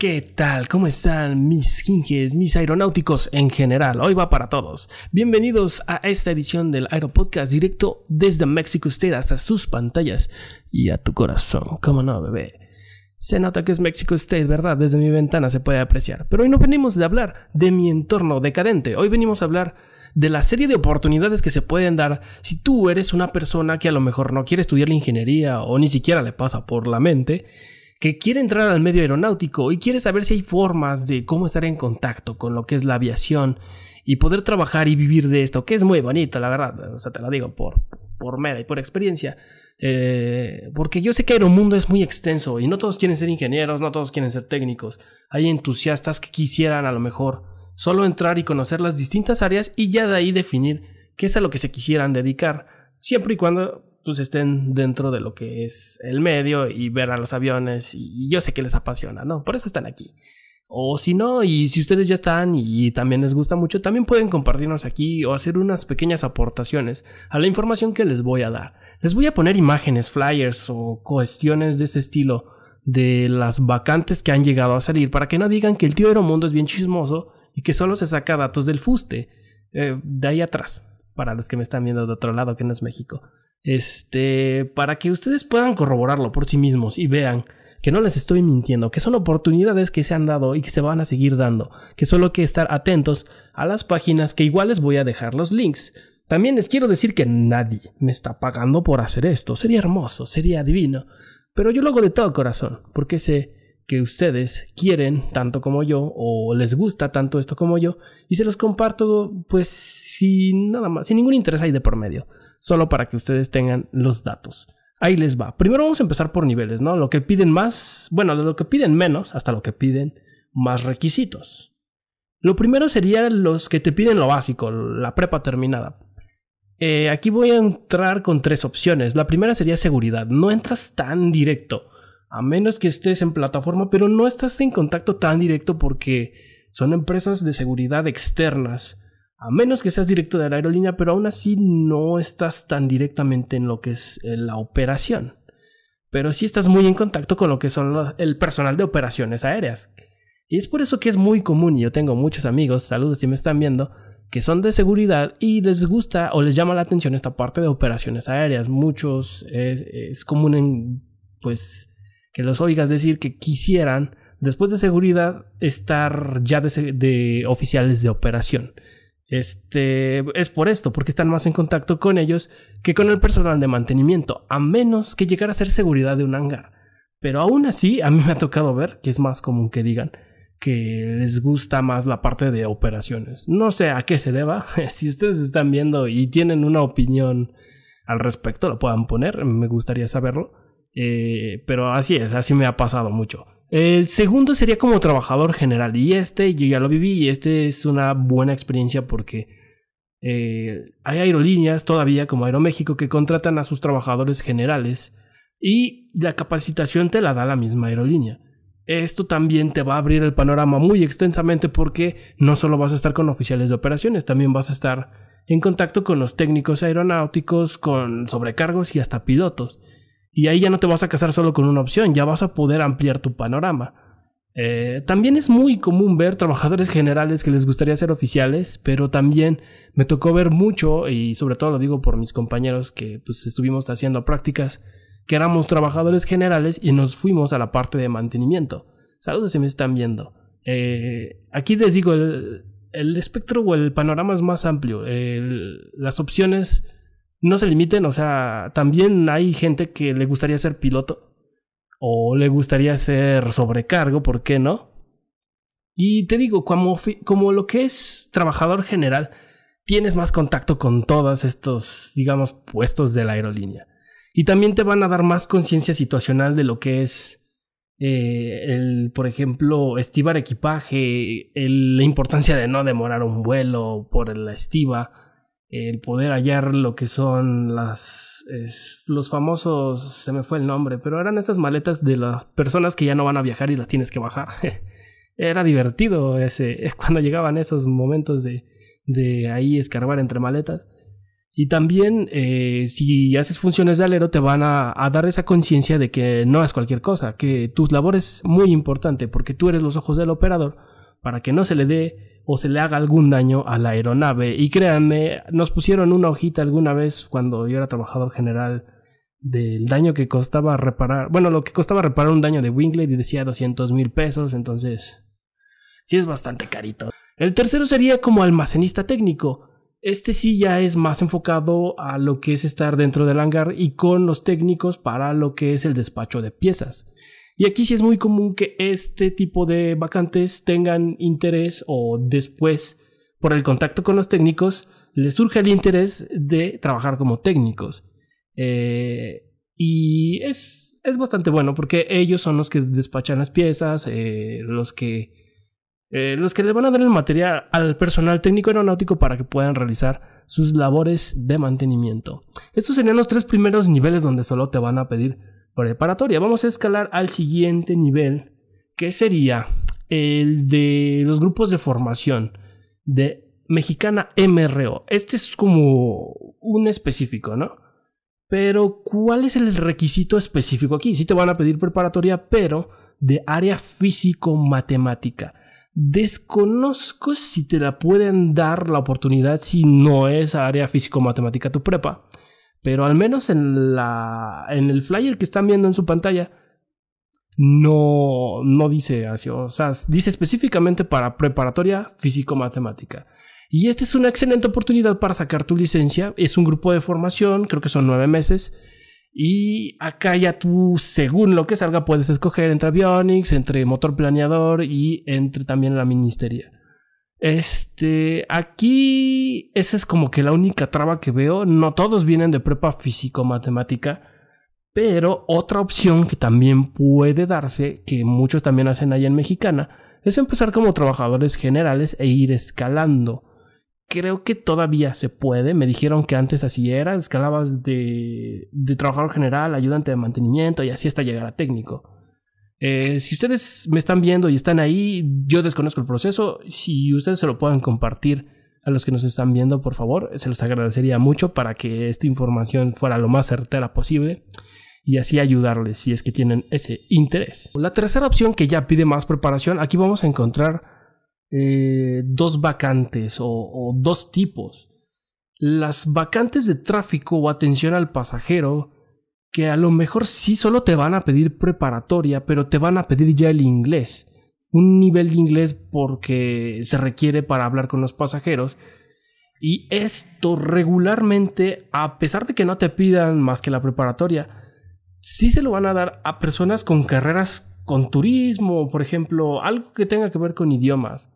¿Qué tal? ¿Cómo están mis jinjes, mis aeronáuticos en general? Hoy va para todos. Bienvenidos a esta edición del Aeropodcast directo desde México State hasta sus pantallas y a tu corazón. ¿Cómo no, bebé? Se nota que es México State, ¿verdad? Desde mi ventana se puede apreciar. Pero hoy no venimos de hablar de mi entorno decadente. Hoy venimos a hablar de la serie de oportunidades que se pueden dar si tú eres una persona que a lo mejor no quiere estudiar la ingeniería o ni siquiera le pasa por la mente que quiere entrar al medio aeronáutico y quiere saber si hay formas de cómo estar en contacto con lo que es la aviación y poder trabajar y vivir de esto, que es muy bonito, la verdad, o sea, te lo digo por, por mera y por experiencia. Eh, porque yo sé que Aeromundo es muy extenso y no todos quieren ser ingenieros, no todos quieren ser técnicos. Hay entusiastas que quisieran a lo mejor solo entrar y conocer las distintas áreas y ya de ahí definir qué es a lo que se quisieran dedicar, siempre y cuando pues estén dentro de lo que es el medio y ver a los aviones y, yo sé que les apasiona, ¿no? Por eso están aquí. O si no, y si ustedes ya están y también les gusta mucho, también pueden compartirnos aquí o hacer unas pequeñas aportaciones a la información que les voy a dar. Les voy a poner imágenes, flyers o cuestiones de ese estilo de las vacantes que han llegado a salir para que no digan que el tío Aeromundo es bien chismoso y que solo se saca datos del fuste. Eh, de ahí atrás, para los que me están viendo de otro lado que no es México. Este, para que ustedes puedan corroborarlo por sí mismos y vean que no les estoy mintiendo, que son oportunidades que se han dado y que se van a seguir dando, que solo hay que estar atentos a las páginas que igual les voy a dejar los links. También les quiero decir que nadie me está pagando por hacer esto, sería hermoso, sería divino, pero yo lo hago de todo corazón, porque sé que ustedes quieren tanto como yo o les gusta tanto esto como yo y se los comparto pues sin nada más, sin ningún interés ahí de por medio solo para que ustedes tengan los datos. Ahí les va. Primero vamos a empezar por niveles, ¿no? Lo que piden más, bueno, de lo que piden menos hasta lo que piden más requisitos. Lo primero serían los que te piden lo básico, la prepa terminada. Eh, aquí voy a entrar con tres opciones. La primera sería seguridad. No entras tan directo, a menos que estés en plataforma, pero no estás en contacto tan directo porque son empresas de seguridad externas a menos que seas directo de la aerolínea, pero aún así no estás tan directamente en lo que es eh, la operación. Pero sí estás muy en contacto con lo que son el personal de operaciones aéreas. Y es por eso que es muy común, y yo tengo muchos amigos, saludos si me están viendo, que son de seguridad y les gusta o les llama la atención esta parte de operaciones aéreas. Muchos eh, es común pues, que los oigas decir que quisieran, después de seguridad, estar ya de oficiales de operación. Este, es por esto, porque están más en contacto con ellos que con el personal de mantenimiento, a menos que llegara a ser seguridad de un hangar. Pero aún así, a mí me ha tocado ver que es más común que digan que les gusta más la parte de operaciones. No sé a qué se deba. Si ustedes están viendo y tienen una opinión al respecto, lo puedan poner, me gustaría saberlo. Eh, pero así es, así me ha pasado mucho. El segundo sería como trabajador general. Y este yo ya lo viví y este es una buena experiencia porque eh, hay aerolíneas todavía como Aeroméxico que contratan a sus trabajadores generales y la capacitación te la da la misma aerolínea. Esto también te va a abrir el panorama muy extensamente porque no solo vas a estar con oficiales de operaciones, también vas a estar en contacto con los técnicos aeronáuticos, con sobrecargos y hasta pilotos. Y ahí ya no te vas a casar solo con una opción, ya vas a poder ampliar tu panorama. Eh, también es muy común ver trabajadores generales que les gustaría ser oficiales, pero también me tocó ver mucho, y sobre todo lo digo por mis compañeros que pues, estuvimos haciendo prácticas, que éramos trabajadores generales y nos fuimos a la parte de mantenimiento. Saludos si me están viendo. Eh, aquí les digo, el, espectro o el panorama es más amplio. las opciones no se limiten, o sea, también hay gente que le gustaría ser piloto o le gustaría ser sobrecargo, ¿por qué no? Y te digo, como, lo que es trabajador general, tienes más contacto con todos estos, digamos, puestos de la aerolínea. Y también te van a dar más conciencia situacional de lo que es eh, el, por ejemplo, estivar equipaje, la importancia de no demorar un vuelo por la estiva, el poder hallar lo que son las los famosos se me fue el nombre pero eran estas maletas de las personas que ya no van a viajar y las tienes que bajar era divertido ese cuando llegaban esos momentos de, de ahí escarbar entre maletas y también eh, si haces funciones de alero te van a, a dar esa conciencia de que no es cualquier cosa que tu labor es muy importante porque tú eres los ojos del operador para que no se le dé o se le haga algún daño a la aeronave. Y créanme, nos pusieron una hojita alguna vez cuando yo era trabajador general del daño que costaba reparar, bueno, lo que costaba reparar un daño de Winglet y decía 200 mil pesos, entonces sí es bastante carito. El tercero sería como almacenista técnico. Este sí ya es más enfocado a lo que es estar dentro del hangar y con los técnicos para lo que es el despacho de piezas. Y aquí sí es muy común que este tipo de vacantes tengan interés o después, por el contacto con los técnicos, les surge el interés de trabajar como técnicos. Eh, y es, es, bastante bueno porque ellos son los que despachan las piezas, eh, los que... Eh, los que le van a dar el material al personal técnico aeronáutico para que puedan realizar sus labores de mantenimiento. Estos serían los tres primeros niveles donde solo te van a pedir preparatoria. Vamos a escalar al siguiente nivel, que sería el de los grupos de formación de Mexicana MRO. Este es como un específico, ¿no? Pero, ¿cuál es el requisito específico aquí? si te van a pedir preparatoria, pero de área físico-matemática. Desconozco si te la pueden dar la oportunidad si no es área físico-matemática tu prepa. Pero al menos en, el flyer que están viendo en su pantalla, no, dice así. O sea, dice específicamente para preparatoria físico-matemática. Y esta es una excelente oportunidad para sacar tu licencia. Es un grupo de formación, creo que son nueve meses. Y acá ya tú, según lo que salga, puedes escoger entre avionics, entre motor planeador y entre también la ministería. Este, aquí esa es como que la única traba que veo. No todos vienen de prepa físico-matemática, pero otra opción que también puede darse, que muchos también hacen allá en Mexicana, es empezar como trabajadores generales e ir escalando. Creo que todavía se puede. Me dijeron que antes así era, escalabas de, de trabajador general, ayudante de mantenimiento y así hasta llegar a técnico. Eh, si ustedes me están viendo y están ahí, yo desconozco el proceso. Si ustedes se lo pueden compartir a los que nos están viendo, por favor, se los agradecería mucho para que esta información fuera lo más certera posible y así ayudarles si es que tienen ese interés. La tercera opción que ya pide más preparación, aquí vamos a encontrar eh, dos vacantes o dos tipos. Las vacantes de tráfico o atención al pasajero que a lo mejor sí solo te van a pedir preparatoria, pero te van a pedir ya el inglés. Un nivel de inglés porque se requiere para hablar con los pasajeros. Y esto regularmente, a pesar de que no te pidan más que la preparatoria, sí se lo van a dar a personas con carreras con turismo, por ejemplo, algo que tenga que ver con idiomas.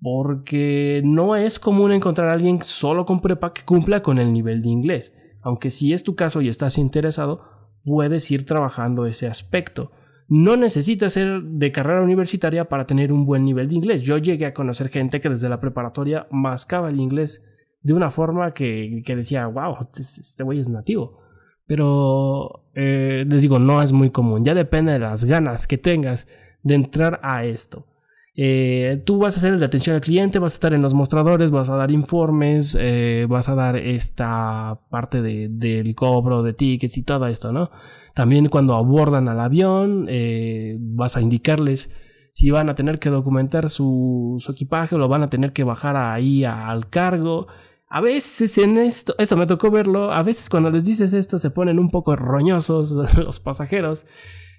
Porque no es común encontrar a alguien solo con prepa que cumpla con el nivel de inglés aunque si es tu caso y estás interesado, puedes ir trabajando ese aspecto. No necesitas ser de carrera universitaria para tener un buen nivel de inglés. Yo llegué a conocer gente que desde la preparatoria mascaba el inglés de una forma que, decía, wow, este güey es nativo. Pero eh, les digo, no es muy común. Ya depende de las ganas que tengas de entrar a esto. Eh, tú vas a hacer el de atención al cliente, vas a estar en los mostradores, vas a dar informes, eh, vas a dar esta parte del cobro de tickets y todo esto, ¿no? También cuando abordan al avión, eh, vas a indicarles si van a tener que documentar su, equipaje o lo van a tener que bajar ahí al cargo. A veces en esto, esto me tocó verlo, a veces cuando les dices esto se ponen un poco roñosos los pasajeros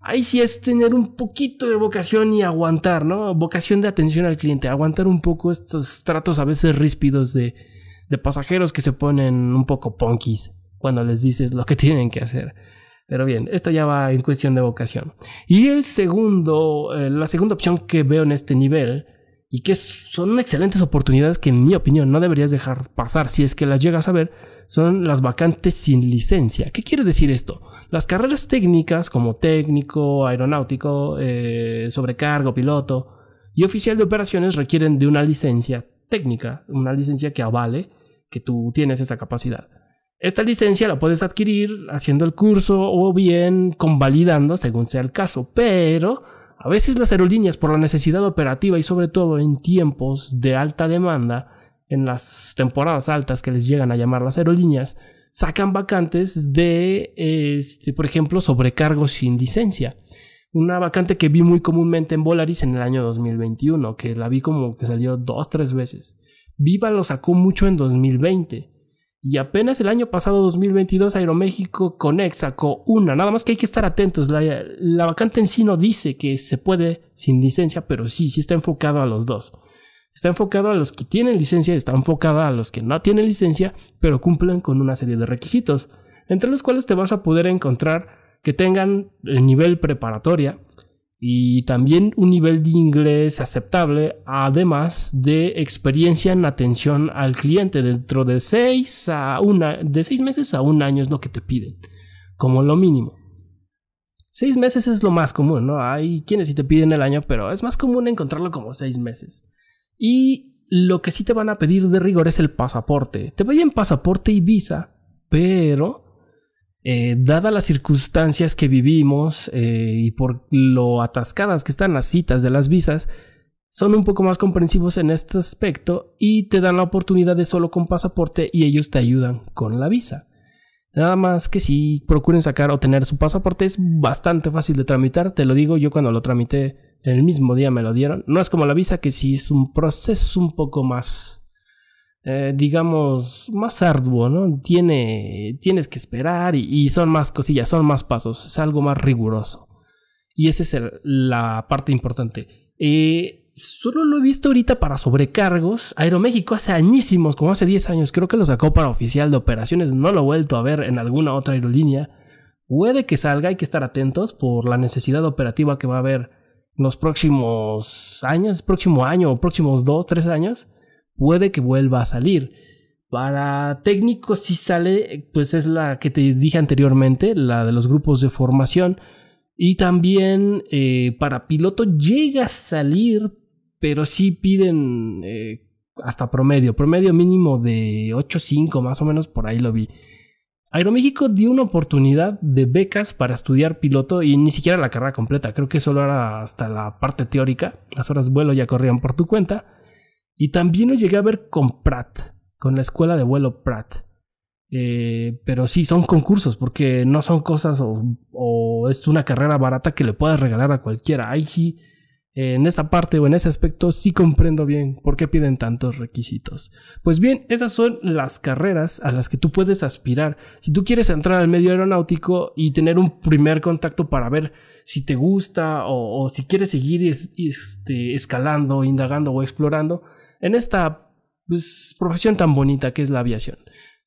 ahí sí es tener un poquito de vocación y aguantar, ¿no? Vocación de atención al cliente, aguantar un poco estos tratos a veces ríspidos de, pasajeros que se ponen un poco punkis cuando les dices lo que tienen que hacer. Pero bien, esto ya va en cuestión de vocación. Y el segundo, eh, la segunda opción que veo en este nivel, y que son excelentes oportunidades que en mi opinión no deberías dejar pasar si es que las llegas a ver, son las vacantes sin licencia. ¿Qué quiere decir esto? Las carreras técnicas como técnico, aeronáutico, eh, sobrecargo, piloto y oficial de operaciones requieren de una licencia técnica, una licencia que avale que tú tienes esa capacidad. Esta licencia la puedes adquirir haciendo el curso o bien convalidando según sea el caso, pero a veces las aerolíneas por la necesidad operativa y sobre todo en tiempos de alta demanda, en las temporadas altas que les llegan a llamar las aerolíneas, sacan vacantes de, este, por ejemplo, sobrecargos sin licencia. Una vacante que vi muy comúnmente en Volaris en el año 2021, que la vi como que salió dos, tres veces. Viva lo sacó mucho en 2020. Y apenas el año pasado, 2022, Aeroméxico Connect sacó una. Nada más que hay que estar atentos. La, la, vacante en sí no dice que se puede sin licencia, pero sí, sí está enfocado a los dos. Está enfocado a los que tienen licencia, está enfocada a los que no tienen licencia, pero cumplen con una serie de requisitos, entre los cuales te vas a poder encontrar que tengan el nivel preparatoria y también un nivel de inglés aceptable, además de experiencia en atención al cliente dentro de a una, de seis meses a un año es lo que te piden, como lo mínimo. Seis meses es lo más común, ¿no? Hay quienes sí te piden el año, pero es más común encontrarlo como seis meses. Y lo que sí te van a pedir de rigor es el pasaporte. Te pedían pasaporte y visa, pero eh, dadas las circunstancias que vivimos eh, y por lo atascadas que están las citas de las visas, son un poco más comprensivos en este aspecto y te dan la oportunidad de solo con pasaporte y ellos te ayudan con la visa. Nada más que si procuren sacar o tener su pasaporte es bastante fácil de tramitar, te lo digo yo cuando lo tramité el mismo día me lo dieron. No es como la visa, que si es un proceso un poco más, eh, digamos, más arduo, ¿no? Tiene, tienes que esperar y, son más cosillas, son más pasos, es algo más riguroso. Y esa es la parte importante. Eh, solo lo he visto ahorita para sobrecargos. Aeroméxico hace añísimos, como hace 10 años, creo que lo sacó para oficial de operaciones. No lo he vuelto a ver en alguna otra aerolínea. Puede que salga, hay que estar atentos por la necesidad operativa que va a haber los próximos años, próximo año o próximos dos, tres años, puede que vuelva a salir. Para técnicos si sale, pues es la que te dije anteriormente, la de los grupos de formación. Y también eh, para piloto llega a salir, pero sí piden eh, hasta promedio, promedio mínimo de 8.5 más o menos, por ahí lo vi. Aeroméxico dio una oportunidad de becas para estudiar piloto y ni siquiera la carrera completa, creo que solo era hasta la parte teórica, las horas vuelo ya corrían por tu cuenta. Y también lo llegué a ver con Pratt, con la escuela de vuelo Pratt. Eh, pero sí, son concursos, porque no son cosas o, o, es una carrera barata que le puedas regalar a cualquiera. Ahí sí, en esta parte o en ese aspecto sí comprendo bien por qué piden tantos requisitos. Pues bien, esas son las carreras a las que tú puedes aspirar. Si tú quieres entrar al medio aeronáutico y tener un primer contacto para ver si te gusta o, si quieres seguir este, escalando, indagando o explorando en esta pues, profesión tan bonita que es la aviación.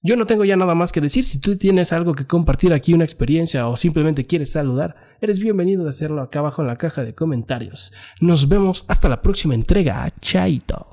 Yo no tengo ya nada más que decir. Si tú tienes algo que compartir aquí, una experiencia o simplemente quieres saludar, eres bienvenido a hacerlo acá abajo en la caja de comentarios. Nos vemos hasta la próxima entrega. Chaito.